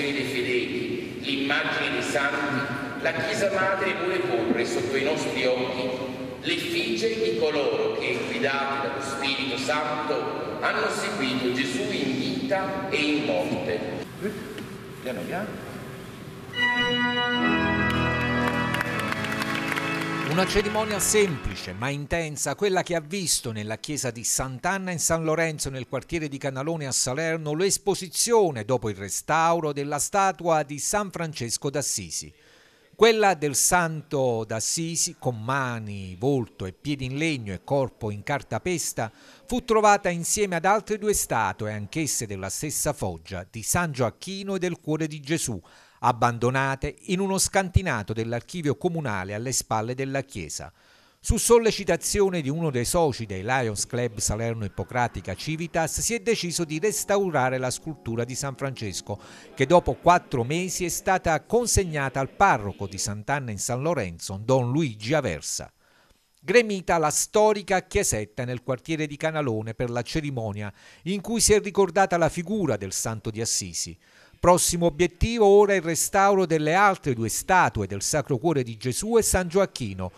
devozione dei fedeli, l'immagine dei santi, la Chiesa Madre vuole porre sotto i nostri occhi l'effigie di coloro che, guidati dallo Spirito Santo, hanno seguito Gesù in vita e in morte. Eh, piano piano. Una cerimonia semplice ma intensa, quella che ha visto nella chiesa di Sant'Anna in San Lorenzo nel quartiere di Canalone a Salerno l'esposizione dopo il restauro della statua di San Francesco d'Assisi. Quella del santo d'Assisi, con mani, volto e piedi in legno e corpo in cartapesta, fu trovata insieme ad altre due statue, anch'esse della stessa foggia, di San Gioacchino e del Cuore di Gesù, abbandonate in uno scantinato dell'archivio comunale alle spalle della chiesa. Su sollecitazione di uno dei soci dei Lions Club Salerno Ippocratica Civitas si è deciso di restaurare la scultura di San Francesco che dopo quattro mesi è stata consegnata al parroco di Sant'Anna in San Lorenzo, Don Luigi Aversa. Gremita la storica chiesetta nel quartiere di Canalone per la cerimonia in cui si è ricordata la figura del santo di Assisi. Prossimo obiettivo ora il restauro delle altre due statue del Sacro Cuore di Gesù e San Gioacchino.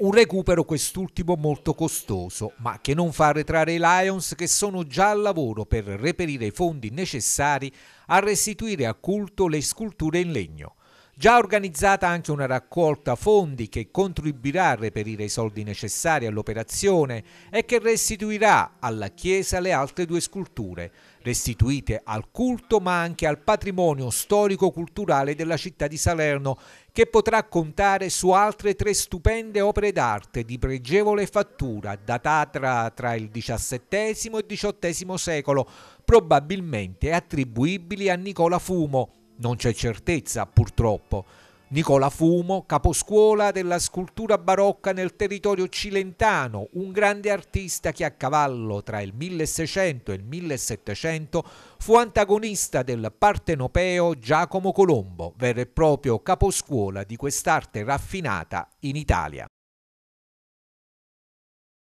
Un recupero quest'ultimo molto costoso, ma che non fa arretrare i Lions che sono già al lavoro per reperire i fondi necessari a restituire a culto le sculture in legno. Già organizzata anche una raccolta fondi che contribuirà a reperire i soldi necessari all'operazione e che restituirà alla Chiesa le altre due sculture, restituite al culto ma anche al patrimonio storico-culturale della città di Salerno, che potrà contare su altre tre stupende opere d'arte di pregevole fattura, datata tra il XVII e XVIII secolo, probabilmente attribuibili a Nicola Fumo, non c'è certezza purtroppo. Nicola Fumo, caposcuola della scultura barocca nel territorio cilentano, un grande artista che a cavallo tra il 1600 e il 1700 fu antagonista del partenopeo Giacomo Colombo, vero e proprio caposcuola di quest'arte raffinata in Italia.